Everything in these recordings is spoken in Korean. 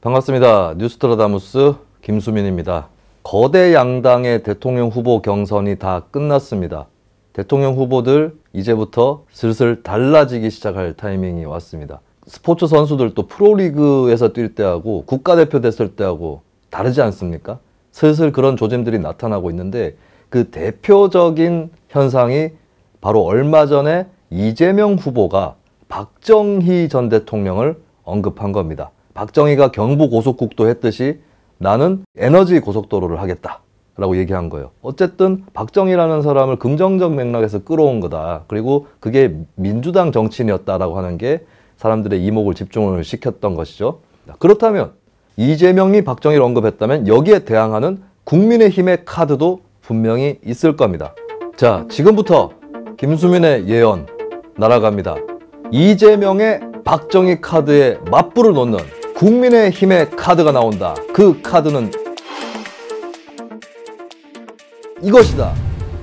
반갑습니다. 뉴스트라다무스 김수민입니다. 거대 양당의 대통령 후보 경선이 다 끝났습니다. 대통령 후보들 이제부터 슬슬 달라지기 시작할 타이밍이 왔습니다. 스포츠 선수들도 프로리그에서 뛸 때하고 국가대표 됐을 때하고 다르지 않습니까? 슬슬 그런 조짐들이 나타나고 있는데 그 대표적인 현상이 바로 얼마 전에 이재명 후보가 박정희 전 대통령을 언급한 겁니다. 박정희가 경부 고속국도 했듯이 나는 에너지 고속도로를 하겠다. 라고 얘기한 거예요. 어쨌든 박정희라는 사람을 긍정적 맥락에서 끌어온 거다. 그리고 그게 민주당 정치인이었다라고 하는 게 사람들의 이목을 집중을 시켰던 것이죠. 그렇다면 이재명이 박정희를 언급했다면 여기에 대항하는 국민의힘의 카드도 분명히 있을 겁니다. 자, 지금부터 김수민의 예언 날아갑니다. 이재명의 박정희 카드에 맞불을 놓는 국민의힘의 카드가 나온다. 그 카드는 이것이다.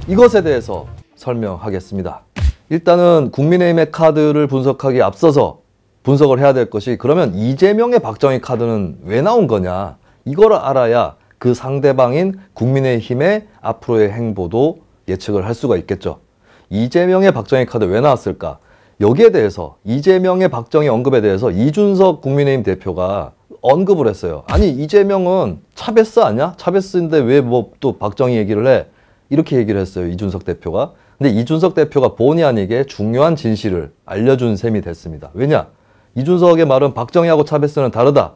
이것에 대해서 설명하겠습니다. 일단은 국민의힘의 카드를 분석하기 앞서서 분석을 해야 될 것이 그러면 이재명의 박정희 카드는 왜 나온 거냐 이걸 알아야 그 상대방인 국민의힘의 앞으로의 행보도 예측을 할 수가 있겠죠. 이재명의 박정희 카드 왜 나왔을까? 여기에 대해서 이재명의 박정희 언급에 대해서 이준석 국민의힘 대표가 언급을 했어요. 아니 이재명은 차베스 아니야? 차베스인데 왜 뭐 또 박정희 얘기를 해? 이렇게 얘기를 했어요. 이준석 대표가. 근데 이준석 대표가 본의 아니게 중요한 진실을 알려준 셈이 됐습니다. 왜냐? 이준석의 말은 박정희하고 차베스는 다르다.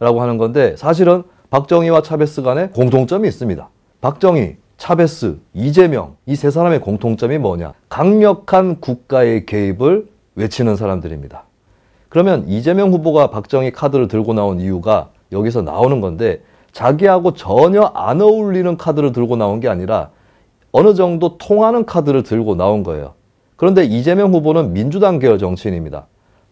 라고 하는 건데 사실은 박정희와 차베스 간에 공통점이 있습니다. 박정희, 차베스, 이재명 이 세 사람의 공통점이 뭐냐? 강력한 국가의 개입을 외치는 사람들입니다. 그러면 이재명 후보가 박정희 카드를 들고 나온 이유가 여기서 나오는 건데 자기하고 전혀 안 어울리는 카드를 들고 나온 게 아니라 어느 정도 통하는 카드를 들고 나온 거예요. 그런데 이재명 후보는 민주당 계열 정치인입니다.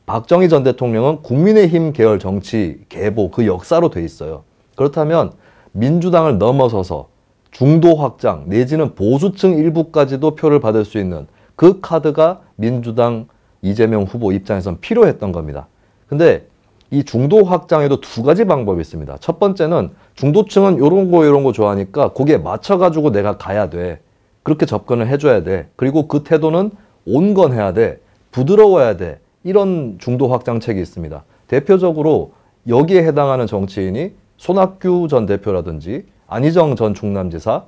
박정희 전 대통령은 국민의힘 계열 정치 계보 그 역사로 돼 있어요. 그렇다면 민주당을 넘어서서 중도 확장 내지는 보수층 일부까지도 표를 받을 수 있는 그 카드가 민주당 이재명 후보 입장에선 필요했던 겁니다. 근데 이 중도 확장에도 두 가지 방법이 있습니다. 첫 번째는 중도층은 이런거이런거 좋아하니까 거기에 맞춰가지고 내가 가야 돼. 그렇게 접근을 해줘야 돼. 그리고 그 태도는 온건해야 돼. 부드러워야 돼. 이런 중도 확장책이 있습니다. 대표적으로 여기에 해당하는 정치인이 손학규 전 대표라든지 안희정 전 충남지사,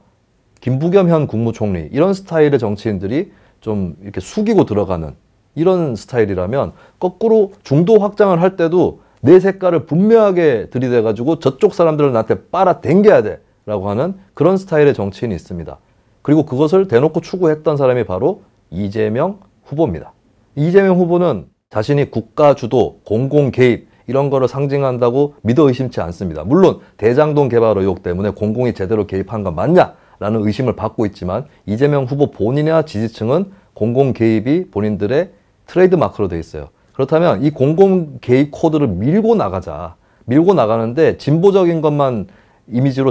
김부겸 현 국무총리 이런 스타일의 정치인들이 좀 이렇게 숙이고 들어가는 이런 스타일이라면 거꾸로 중도 확장을 할 때도 내 색깔을 분명하게 들이대가지고 저쪽 사람들을 나한테 빨아댕겨야돼 라고 하는 그런 스타일의 정치인이 있습니다. 그리고 그것을 대놓고 추구했던 사람이 바로 이재명 후보입니다. 이재명 후보는 자신이 국가 주도, 공공 개입 이런 거를 상징한다고 믿어 의심치 않습니다. 물론 대장동 개발 의혹 때문에 공공이 제대로 개입한 건 맞냐라는 의심을 받고 있지만 이재명 후보 본인이나 지지층은 공공 개입이 본인들의 트레이드 마크로 돼 있어요. 그렇다면 이 공공 개입 코드를 밀고 나가자. 밀고 나가는데 진보적인 것만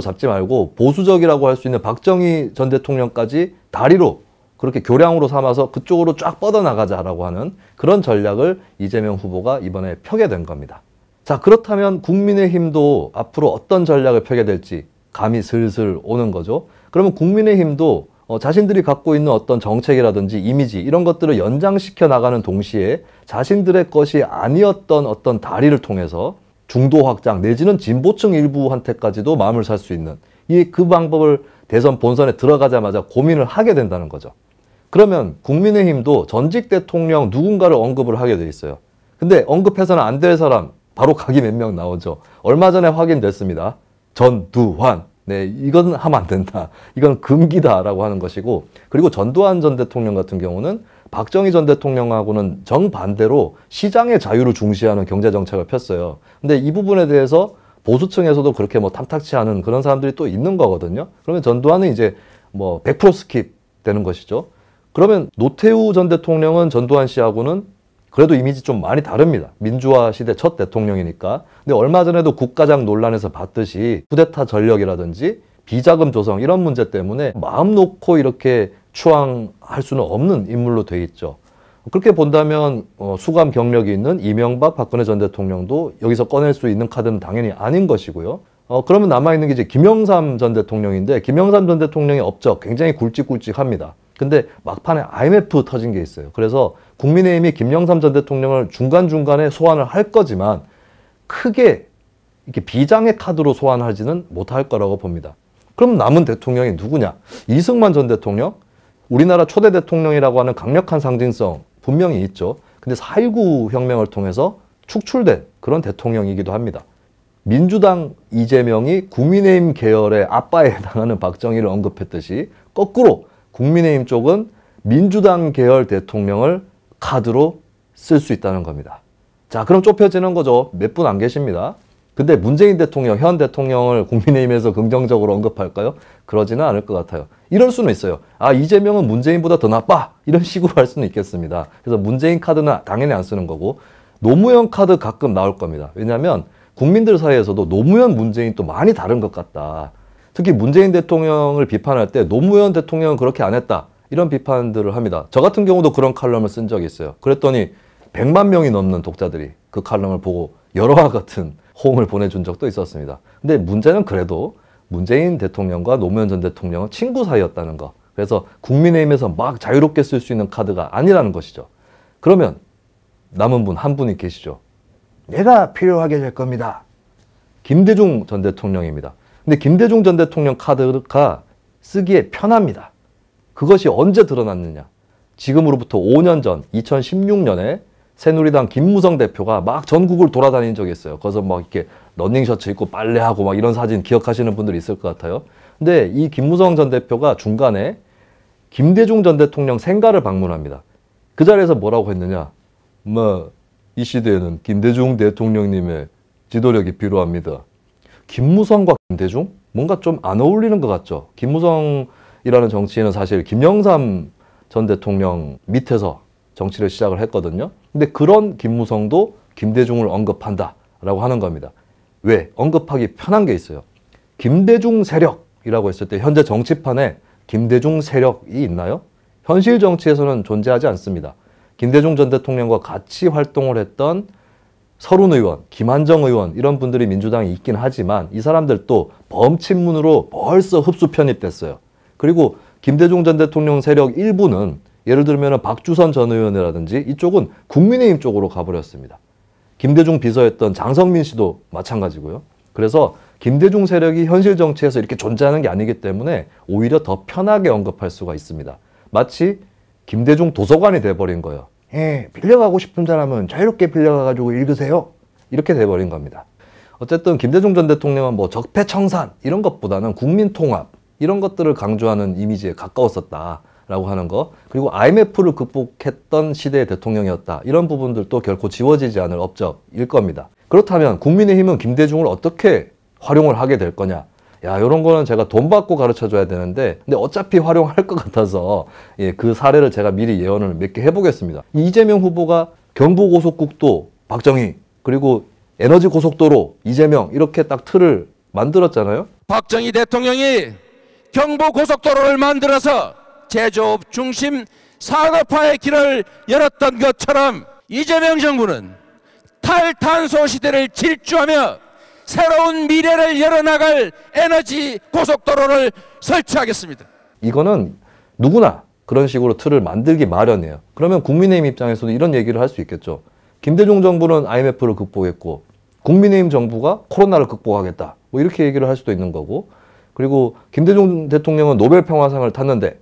이미지로 잡지 말고 보수적이라고 할 수 있는 박정희 전 대통령까지 다리로 그렇게 교량으로 삼아서 그쪽으로 쫙 뻗어나가자라고 하는 그런 전략을 이재명 후보가 이번에 펴게 된 겁니다. 자, 그렇다면 국민의힘도 앞으로 어떤 전략을 펴게 될지 감이 슬슬 오는 거죠. 그러면 국민의힘도 어, 자신들이 갖고 있는 어떤 정책이라든지 이미지 이런 것들을 연장시켜 나가는 동시에 자신들의 것이 아니었던 어떤 다리를 통해서 중도 확장 내지는 진보층 일부한테까지도 마음을 살 수 있는 이 그 방법을 대선 본선에 들어가자마자 고민을 하게 된다는 거죠. 그러면 국민의힘도 전직 대통령 누군가를 언급을 하게 돼 있어요. 근데 언급해서는 안 될 사람 바로 각이 몇 명 나오죠. 얼마 전에 확인됐습니다. 전두환. 네, 이건 하면 안 된다. 이건 금기다라고 하는 것이고, 그리고 전두환 전 대통령 같은 경우는 박정희 전 대통령하고는 정반대로 시장의 자유를 중시하는 경제 정책을 폈어요. 근데 이 부분에 대해서 보수층에서도 그렇게 뭐 탐탁치 않은 그런 사람들이 또 있는 거거든요. 그러면 전두환은 이제 뭐 100% 스킵 되는 것이죠. 그러면 노태우 전 대통령은 전두환 씨하고는 그래도 이미지 좀 많이 다릅니다. 민주화 시대 첫 대통령이니까. 근데 얼마 전에도 국가장 논란에서 봤듯이 쿠데타 전력이라든지 비자금 조성 이런 문제 때문에 마음 놓고 이렇게 추앙할 수는 없는 인물로 돼 있죠. 그렇게 본다면 어, 수감 경력이 있는 이명박 박근혜 전 대통령도 여기서 꺼낼 수 있는 카드는 당연히 아닌 것이고요. 어, 그러면 남아있는 게 이제 김영삼 전 대통령인데 김영삼 전 대통령의 업적 굉장히 굵직굵직합니다. 근데 막판에 IMF 터진 게 있어요. 그래서 국민의힘이 김영삼 전 대통령을 중간중간에 소환을 할 거지만 크게 이렇게 비장의 카드로 소환하지는 못할 거라고 봅니다. 그럼 남은 대통령이 누구냐? 이승만 전 대통령? 우리나라 초대 대통령이라고 하는 강력한 상징성 분명히 있죠. 근데 4.19 혁명을 통해서 축출된 그런 대통령이기도 합니다. 민주당 이재명이 국민의힘 계열의 아빠에 해당하는 박정희를 언급했듯이 거꾸로 국민의힘 쪽은 민주당 계열 대통령을 카드로 쓸 수 있다는 겁니다. 자 그럼 좁혀지는 거죠. 몇 분 안 계십니다. 근데 문재인 대통령, 현 대통령을 국민의힘에서 긍정적으로 언급할까요? 그러지는 않을 것 같아요. 이럴 수는 있어요. 아, 이재명은 문재인보다 더 나빠! 이런 식으로 할 수는 있겠습니다. 그래서 문재인 카드는 당연히 안 쓰는 거고, 노무현 카드 가끔 나올 겁니다. 왜냐하면 국민들 사이에서도 노무현, 문재인 또 많이 다른 것 같다. 특히 문재인 대통령을 비판할 때 노무현 대통령은 그렇게 안 했다. 이런 비판들을 합니다. 저 같은 경우도 그런 칼럼을 쓴 적이 있어요. 그랬더니 100만 명이 넘는 독자들이 그 칼럼을 보고 여러와 같은 호응을 보내준 적도 있었습니다. 근데 문제는 그래도 문재인 대통령과 노무현 전 대통령은 친구 사이였다는 거. 그래서 국민의힘에서 막 자유롭게 쓸 수 있는 카드가 아니라는 것이죠. 그러면 남은 분 한 분이 계시죠. 내가 필요하게 될 겁니다. 김대중 전 대통령입니다. 근데 김대중 전 대통령 카드가 쓰기에 편합니다. 그것이 언제 드러났느냐. 지금으로부터 5년 전 2016년에 새누리당 김무성 대표가 막 전국을 돌아다닌 적이 있어요. 거기서 막 이렇게 러닝 셔츠 입고 빨래하고 막 이런 사진 기억하시는 분들이 있을 것 같아요. 근데 이 김무성 전 대표가 중간에 김대중 전 대통령 생가를 방문합니다. 그 자리에서 뭐라고 했느냐? 뭐 이 시대에는 김대중 대통령님의 지도력이 필요합니다. 김무성과 김대중 뭔가 좀 안 어울리는 것 같죠. 김무성 이라는 정치인은 사실 김영삼 전 대통령 밑에서 정치를 시작을 했거든요. 근데 그런 김무성도 김대중을 언급한다라고 하는 겁니다. 왜? 언급하기 편한 게 있어요. 김대중 세력이라고 했을 때 현재 정치판에 김대중 세력이 있나요? 현실 정치에서는 존재하지 않습니다. 김대중 전 대통령과 같이 활동을 했던 서른 의원, 김한정 의원 이런 분들이 민주당에 있긴 하지만 이 사람들도 범친문으로 벌써 흡수 편입됐어요. 그리고 김대중 전 대통령 세력 일부는 예를 들면 박주선 전 의원이라든지 이쪽은 국민의힘 쪽으로 가버렸습니다. 김대중 비서였던 장성민 씨도 마찬가지고요. 그래서 김대중 세력이 현실 정치에서 이렇게 존재하는 게 아니기 때문에 오히려 더 편하게 언급할 수가 있습니다. 마치 김대중 도서관이 돼버린 거예요. 예, 빌려가고 싶은 사람은 자유롭게 빌려가가지고 읽으세요. 이렇게 돼버린 겁니다. 어쨌든 김대중 전 대통령은 뭐 적폐청산 이런 것보다는 국민통합 이런 것들을 강조하는 이미지에 가까웠었다라고 하는 거 그리고 IMF를 극복했던 시대의 대통령이었다 이런 부분들도 결코 지워지지 않을 업적일 겁니다. 그렇다면 국민의힘은 김대중을 어떻게 활용을 하게 될 거냐 야 이런 거는 제가 돈 받고 가르쳐줘야 되는데 근데 어차피 활용할 것 같아서 예, 그 사례를 제가 미리 예언을 몇 개 해보겠습니다. 이재명 후보가 경부고속국도 박정희 그리고 에너지 고속도로 이재명 이렇게 딱 틀을 만들었잖아요. 박정희 대통령이 경부 고속도로를 만들어서 제조업 중심 산업화의 길을 열었던 것처럼 이재명 정부는 탈탄소 시대를 질주하며 새로운 미래를 열어나갈 에너지 고속도로를 설치하겠습니다. 이거는 누구나 그런 식으로 틀을 만들기 마련이에요. 그러면 국민의힘 입장에서도 이런 얘기를 할 수 있겠죠. 김대중 정부는 IMF를 극복했고 국민의힘 정부가 코로나를 극복하겠다. 뭐 이렇게 얘기를 할 수도 있는 거고 그리고 김대중 대통령은 노벨 평화상을 탔는데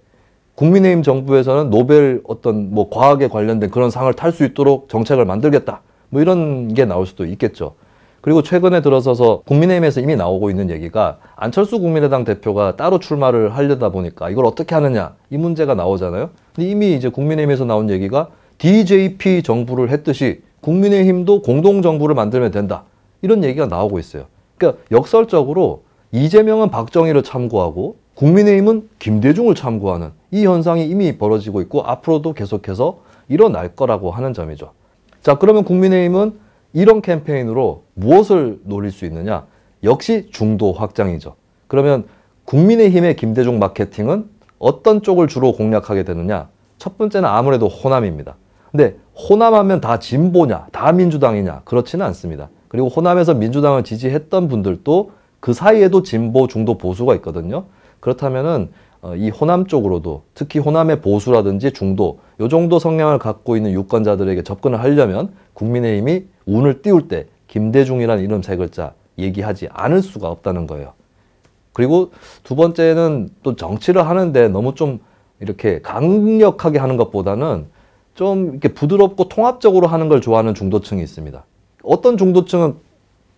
국민의힘 정부에서는 노벨 어떤 뭐 과학에 관련된 그런 상을 탈 수 있도록 정책을 만들겠다. 뭐 이런 게 나올 수도 있겠죠. 그리고 최근에 들어서서 국민의힘에서 이미 나오고 있는 얘기가 안철수 국민의당 대표가 따로 출마를 하려다 보니까 이걸 어떻게 하느냐 이 문제가 나오잖아요. 근데 이미 이제 국민의힘에서 나온 얘기가 DJP 정부를 했듯이 국민의힘도 공동 정부를 만들면 된다 이런 얘기가 나오고 있어요. 그러니까 역설적으로 이재명은 박정희를 참고하고 국민의힘은 김대중을 참고하는 이 현상이 이미 벌어지고 있고 앞으로도 계속해서 일어날 거라고 하는 점이죠. 자 그러면 국민의힘은 이런 캠페인으로 무엇을 노릴 수 있느냐? 역시 중도 확장이죠. 그러면 국민의힘의 김대중 마케팅은 어떤 쪽을 주로 공략하게 되느냐? 첫 번째는 아무래도 호남입니다. 근데 호남하면 다 진보냐, 다 민주당이냐? 그렇지는 않습니다. 그리고 호남에서 민주당을 지지했던 분들도 그 사이에도 진보, 중도, 보수가 있거든요. 그렇다면은 어, 이 호남 쪽으로도 특히 호남의 보수라든지 중도 요 정도 성향을 갖고 있는 유권자들에게 접근을 하려면 국민의힘이 운을 띄울 때 김대중이라는 이름 세 글자 얘기하지 않을 수가 없다는 거예요. 그리고 두 번째는 또 정치를 하는데 너무 좀 이렇게 강력하게 하는 것보다는 좀 이렇게 부드럽고 통합적으로 하는 걸 좋아하는 중도층이 있습니다. 어떤 중도층은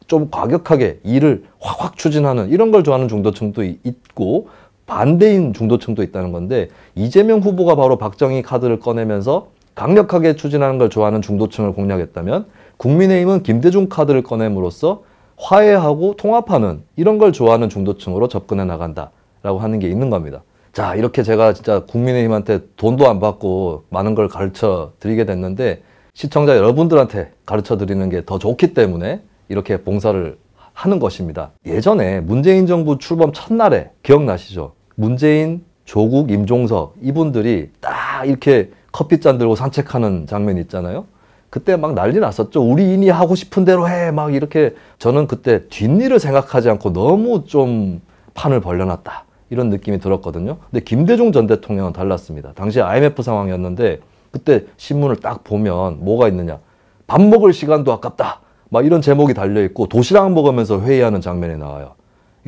좀 과격하게 일을 확확 추진하는 이런 걸 좋아하는 중도층도 있고 반대인 중도층도 있다는 건데 이재명 후보가 바로 박정희 카드를 꺼내면서 강력하게 추진하는 걸 좋아하는 중도층을 공략했다면 국민의힘은 김대중 카드를 꺼냄으로써 화해하고 통합하는 이런 걸 좋아하는 중도층으로 접근해 나간다 라고 하는 게 있는 겁니다. 자 이렇게 제가 진짜 국민의힘한테 돈도 안 받고 많은 걸 가르쳐 드리게 됐는데 시청자 여러분들한테 가르쳐 드리는 게 더 좋기 때문에 이렇게 봉사를 하는 것입니다. 예전에 문재인 정부 출범 첫날에 기억나시죠? 문재인, 조국, 임종석 이분들이 딱 이렇게 커피잔 들고 산책하는 장면 있잖아요. 그때 막 난리 났었죠. 우리 인이 하고 싶은 대로 해. 막 이렇게 저는 그때 뒷일을 생각하지 않고 너무 좀 판을 벌려놨다. 이런 느낌이 들었거든요. 근데 김대중 전 대통령은 달랐습니다. 당시 IMF 상황이었는데 그때 신문을 딱 보면 뭐가 있느냐. 밥 먹을 시간도 아깝다. 막 이런 제목이 달려 있고 도시락 먹으면서 회의하는 장면이 나와요.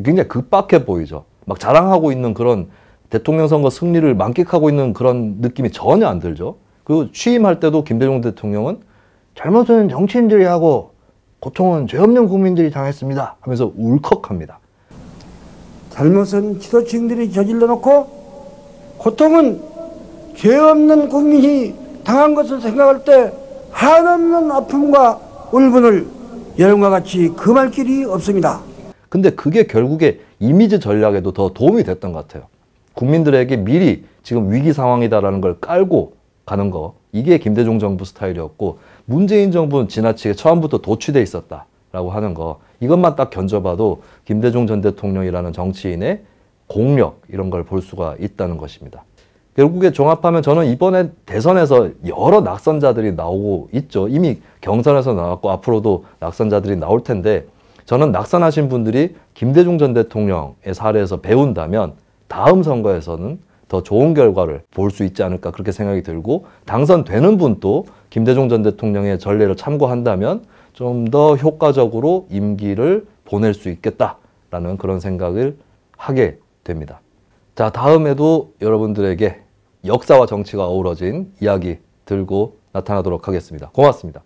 굉장히 급박해 보이죠. 막 자랑하고 있는 그런 대통령 선거 승리를 만끽하고 있는 그런 느낌이 전혀 안 들죠. 그 취임할 때도 김대중 대통령은 잘못은 정치인들이 하고 고통은 죄 없는 국민들이 당했습니다 하면서 울컥합니다. 잘못은 지도층들이 저질러 놓고 고통은 죄 없는 국민이 당한 것을 생각할 때 한없는 아픔과 울분을 여름과 같이 금할 길이 없습니다. 근데 그게 결국에 이미지 전략에도 더 도움이 됐던 것 같아요. 국민들에게 미리 지금 위기 상황이다라는 걸 깔고 가는 거 이게 김대중 정부 스타일이었고 문재인 정부는 지나치게 처음부터 도취돼 있었다라고 하는 거 이것만 딱 견져봐도 김대중 전 대통령이라는 정치인의 공력 이런 걸 볼 수가 있다는 것입니다. 결국에 종합하면 저는 이번에 대선에서 여러 낙선자들이 나오고 있죠. 이미 경선에서 나왔고 앞으로도 낙선자들이 나올 텐데 저는 낙선하신 분들이 김대중 전 대통령의 사례에서 배운다면 다음 선거에서는 더 좋은 결과를 볼 수 있지 않을까 그렇게 생각이 들고 당선되는 분도 김대중 전 대통령의 전례를 참고한다면 좀 더 효과적으로 임기를 보낼 수 있겠다라는 그런 생각을 하게 됩니다. 자, 다음에도 여러분들에게 역사와 정치가 어우러진 이야기 들고 나타나도록 하겠습니다. 고맙습니다.